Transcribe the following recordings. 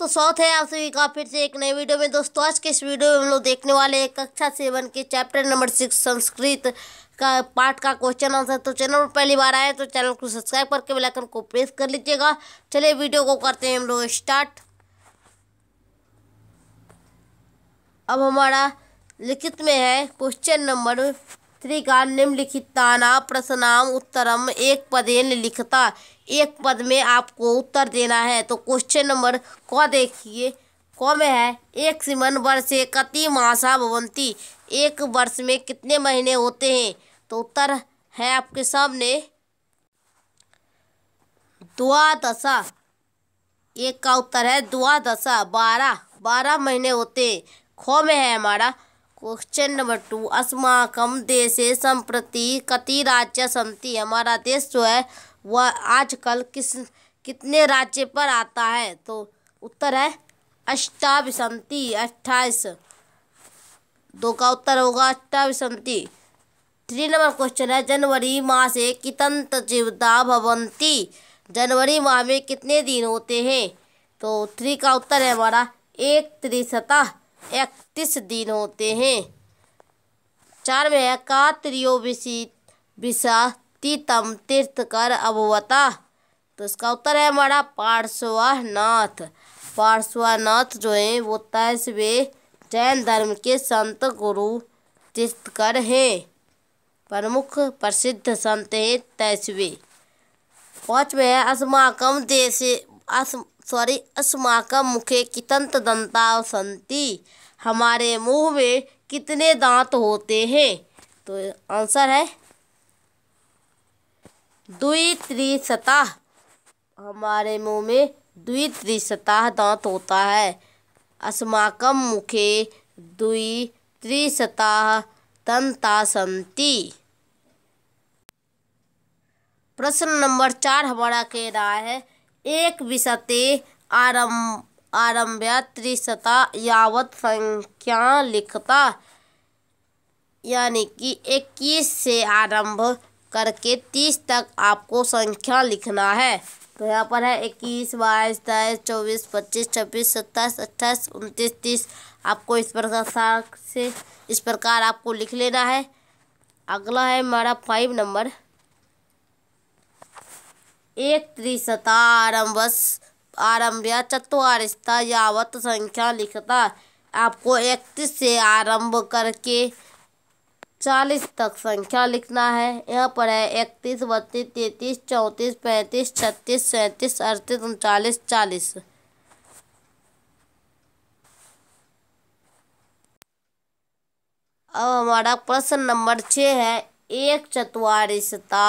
तो स्वागत है आप सभी का फिर से एक नए वीडियो में दोस्तों आज के इस वीडियो में हम लोग देखने वाले हैं कक्षा सेवन के चैप्टर नंबर सिक्स संस्कृत का पाठ का क्वेश्चन आंसर तो चैनल पर पहली बार आए तो चैनल को सब्सक्राइब करके बेल आइकन को प्रेस कर लीजिएगा चलिए वीडियो को करते हैं हम लोग स्टार्ट अब हमारा लिखित में है क्वेश्चन नंबर शास्त्री का निम्नलिखिताना प्रश्नाम उत्तरम एक पदेन लिखता एक पद में आपको उत्तर देना है तो क्वेश्चन नंबर क देखिए क में है एक सिमन वर्ष कति मासा भवंती एक वर्ष में कितने महीने होते हैं तो उत्तर है आपके सामने द्वादशा एक का उत्तर है द्वादशा बारह बारह महीने होते खो में है हमारा क्वेश्चन नंबर टू अस्माकम देशे संप्रति कति राज्य समिति हमारा देश जो है वह आजकल किस कितने राज्य पर आता है तो उत्तर है अष्टाविसमति अट्ठाईस दो का उत्तर होगा अट्टाविसमति थ्री नंबर क्वेश्चन है जनवरी माह से कितंत जीवता भवंती जनवरी माह में कितने दिन होते हैं तो थ्री का उत्तर है हमारा एक त्रिशता इकतीस दिन होते हैं चार में है का विशा तीतम तीर्थ कर अभवता तो इसका उत्तर है हमारा पार्श्वनाथ पार्श्वनाथ जो हैं वो तैसवे जैन धर्म के संत गुरु तीर्थकर हैं प्रमुख प्रसिद्ध संत हैं तैसवे पाँचवें है अस्माकम देश अस्म सॉरी अस्माक मुखे कितंत दंता संति हमारे मुंह में कितने दांत होते हैं तो आंसर है दुई त्रिशता हमारे मुंह में दुई त्रिशता दांत होता है अस्माक मुखे दुई त्रिशता दंता संति प्रश्न नंबर चार हमारा कह रहा है एक आरम आरंभ त्रिशता यावत संख्या लिखता यानी कि इक्कीस से आरंभ करके तीस तक आपको संख्या लिखना है तो यहाँ पर है इक्कीस बाईस तेईस चौबीस पच्चीस छब्बीस सत्ताईस अट्ठाईस उनतीस तीस आपको इस प्रकार से इस प्रकार आपको लिख लेना है अगला है हमारा फाइव नंबर एक त्रिशता या चतुरिशता यावत संख्या लिखता आपको इकतीस से आरंभ करके चालीस तक संख्या लिखना है यहाँ पर है इकतीस बत्तीस तैंतीस चौंतीस पैंतीस छत्तीस सैंतीस अड़तीस उनचालीस चालीस अब हमारा प्रश्न नंबर छः है एक चतुरिशता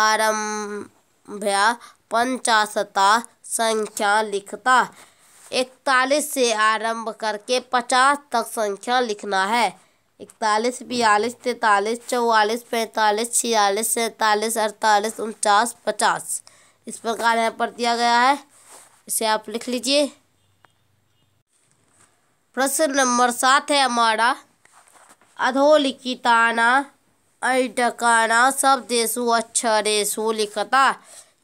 आरम्भ भया पंचाशता संख्या लिखता इकतालीस से आरंभ करके पचास तक संख्या लिखना है इकतालीस बयालीस तैतालीस चौवालीस पैंतालीस छियालीस सैंतालीस अड़तालीस उनचास पचास इस प्रकार यहाँ पर दिया गया है इसे आप लिख लीजिए प्रश्न नंबर सात है हमारा अधोलिखिताना अटकाना सब देशु अच्छा रेसु लिखता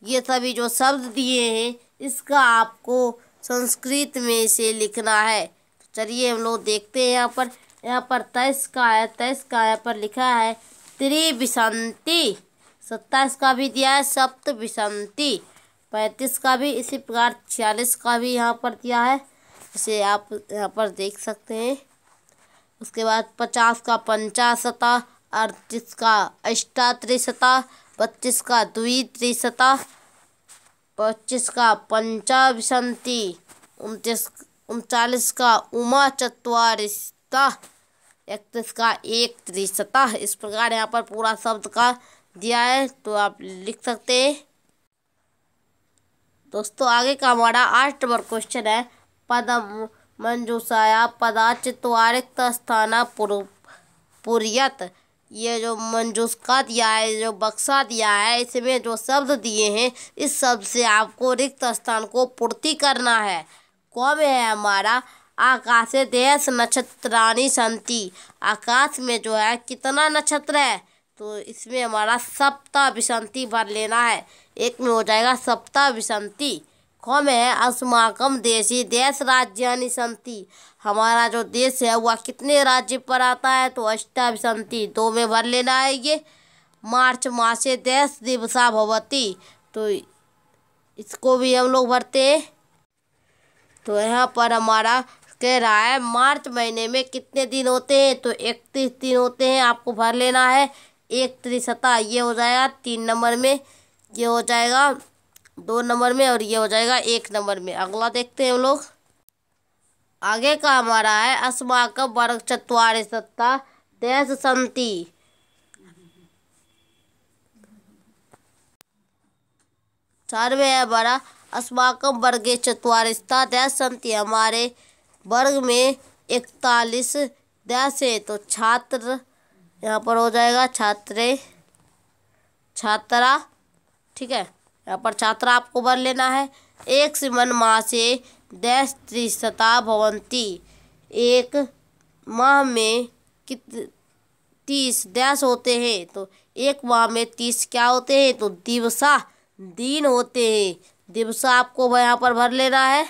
ये सभी जो शब्द दिए हैं इसका आपको संस्कृत में से लिखना है चलिए हम लोग देखते हैं यहाँ पर यहाँ पर तेईस का है तेईस का यहाँ पर लिखा है त्रिविसंति सत्ताईस का भी दिया है सप्त विसंति पैंतीस का भी इसी प्रकार छियालीस का भी यहाँ पर दिया है इसे आप यहाँ पर देख सकते हैं उसके बाद पचास का पंचाशता अड़तीस का अष्टा त्रिशता पच्चीस का द्वि त्रिशता पच्चीस का पंचाविशंति उनतीस उनचालीस का उमा चतवारिशता इकतीस का एक त्रिशता इस प्रकार यहाँ पर पूरा शब्द का दिया है तो आप लिख सकते हैं दोस्तों आगे का हमारा आठ नंबर क्वेश्चन है पदम मंजूसाया पदा चित्वारिक्त स्थाना पुर पुरियत ये जो मंजूसका दिया है जो बक्सा दिया है इसमें जो शब्द दिए हैं इस शब्द से आपको रिक्त स्थान को पूर्ति करना है कौन है हमारा आकाश देश नक्षत्राणी संति आकाश में जो है कितना नक्षत्र है तो इसमें हमारा सप्ताह विसंति भर लेना है एक में हो जाएगा सप्ताह विसंति है अस्माकम देशी देश राज्य संति हमारा जो देश है वह कितने राज्य पर आता है तो अष्टाभिसंति दो में भर लेना है ये मार्च मासे देश दिवसा भवती तो इसको भी हम लोग भरते हैं तो यहाँ पर हमारा कह रहा है मार्च महीने में कितने दिन होते हैं तो इकतीस दिन होते हैं आपको भर लेना है एक त्रिशता ये हो जाएगा तीन नंबर में ये हो जाएगा दो नंबर में और ये हो जाएगा एक नंबर में अगला देखते हैं हम लोग आगे का हमारा है अस्माक वर्ग चतवार सत्ता देश संति चार में है बारह अस्माक वर्ग सत्ता देश संति हमारे वर्ग में इकतालीस देश है तो छात्र यहाँ पर हो जाएगा छात्रे छात्रा ठीक है यहाँ पर छात्र आपको भर लेना है एक सिमन माह से दस त्रिशता भवंती एक माह में कित तीस दस होते हैं तो एक माह में तीस क्या होते हैं तो दिवसा दिन होते हैं दिवसा आपको यहाँ पर भर लेना है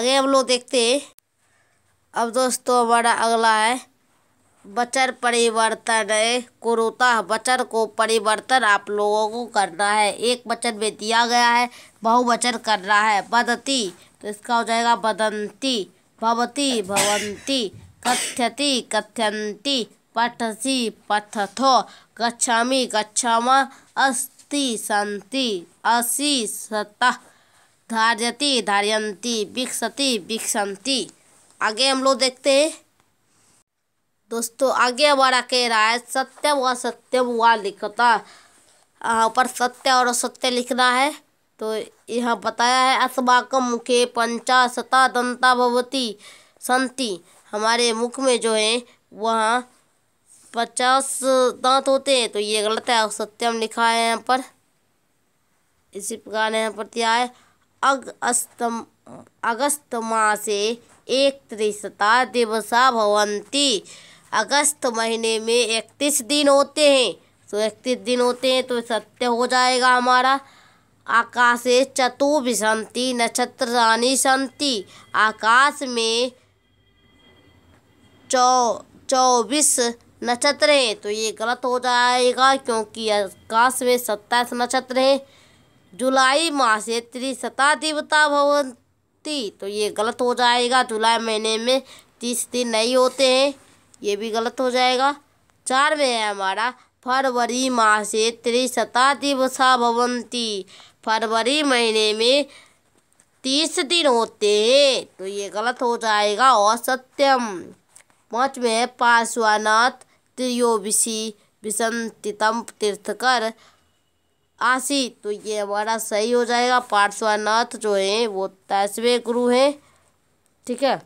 आगे हम लोग देखते हैं अब दोस्तों हमारा अगला है बचर परिवर्तन कुरुता बचर को परिवर्तन आप लोगों को करना है एक बचन में दिया गया है बहुवचन करना है बदती तो इसका हो जाएगा बदंती भवती भवंती कथ्यति कथ्यंती पठसी पठथो गच्छामि गच्छाम अस्ति संति असी सतः धार्यति धार्यंती विकसति विकसन्ति आगे हम लोग देखते हैं दोस्तों आगे बढ़ा कह रहा है सत्य व सत्य व लिखता यहाँ पर सत्य और असत्य लिखना है तो यहाँ बताया है अस्माकम मुखे पंचाशता दंता भवती संति हमारे मुख में जो है वहाँ पचास दांत होते हैं तो ये गलत है असत्यम लिखा है यहाँ पर इसी प्रकार यहाँ पर दिया है अग अस्तम अगस्त मासे एक त्रिशता दिवसा भवंती अगस्त महीने में इकतीस दिन होते हैं तो इकतीस दिन होते हैं तो सत्य हो जाएगा हमारा आकाशे चतुर्भिशंति नक्षत्र रानी संति आकाश में चौ चौबीस नक्षत्र हैं तो ये गलत हो जाएगा क्योंकि आकाश में सत्ताईस नक्षत्र हैं जुलाई माह से त्रिशता देवता भवंती तो ये गलत हो जाएगा जुलाई महीने में तीस दिन नहीं होते हैं ये भी गलत हो जाएगा चार में है हमारा फरवरी माह से त्रिशता दिवसा भवंती फरवरी महीने में तीस दिन होते हैं तो ये गलत हो जाएगा और सत्यम पाँच में है पार्श्वनाथ त्रियोविशी विसंतितम तीर्थकर आशी तो ये हमारा सही हो जाएगा पार्श्वनाथ जो है वो दसवें गुरु हैं ठीक है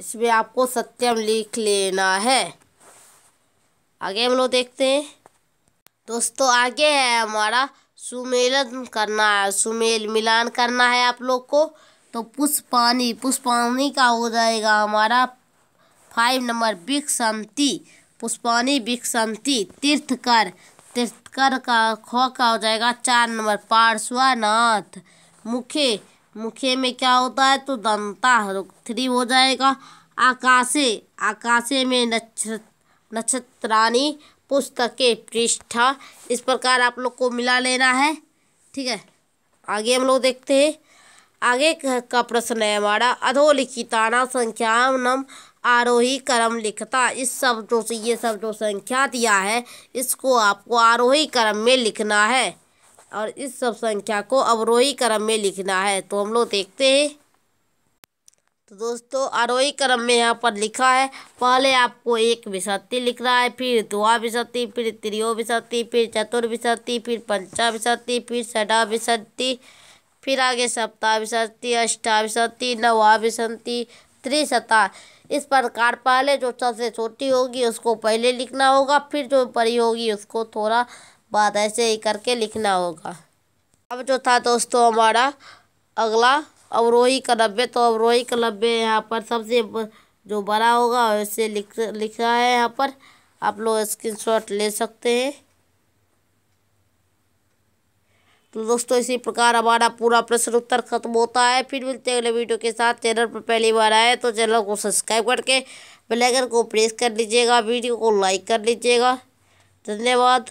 इसमें आपको सत्यम लिख लेना है आगे हम लोग देखते हैं दोस्तों आगे है हमारा सुमेलन करना है सुमेल मिलान करना है आप लोग को तो पुष्पानी पुष्पानी का हो जाएगा हमारा फाइव नंबर विक्षमति पुष्पानी विक्षमति तीर्थकर तीर्थकर का खो का हो जाएगा चार नंबर पार्श्वनाथ मुखे मुखे में क्या होता है तो दंता थ्री हो जाएगा आकाशे आकाशे में नक्षत्र नक्षत्राणी पुस्तके पृष्ठा इस प्रकार आप लोग को मिला लेना है ठीक है आगे हम लोग देखते हैं आगे का प्रश्न है हमारा अधोलिखिताना नम आरोही क्रम लिखता इस शब्दों से ये शब्दों संख्या दिया है इसको आपको आरोही क्रम में लिखना है और इस सब संख्या को अवरोही क्रम में लिखना है तो हम लोग देखते हैं तो दोस्तों आरोही क्रम में यहाँ पर लिखा है पहले आपको एक विसर्ति लिखना है फिर दुआ विसर्ति फिर त्रियो विसर्ति फिर चतुर्विशति फिर पंचा विसर्ति फिर षडा विशति फिर आगे सप्ताह विसर्ति अष्टा विशति नवा विसर्ति त्रिशता इस प्रकार पहले जो सबसे छोटी होगी उसको पहले लिखना होगा फिर जो बड़ी होगी उसको थोड़ा बाद ऐसे ही करके लिखना होगा अब जो था दोस्तों हमारा अगला अवरोही का नब्बे तो अवरोही का नब्बे यहाँ पर सबसे जो बड़ा होगा वैसे लिख लिखा है यहाँ पर आप लोग स्क्रीनशॉट ले सकते हैं तो दोस्तों इसी प्रकार हमारा पूरा प्रश्न उत्तर खत्म होता है फिर मिलते हैं अगले वीडियो के साथ चैनल पर पहली बार आए तो चैनल को सब्सक्राइब करके बेल आइकन को प्रेस कर लीजिएगा वीडियो को लाइक कर लीजिएगा धन्यवाद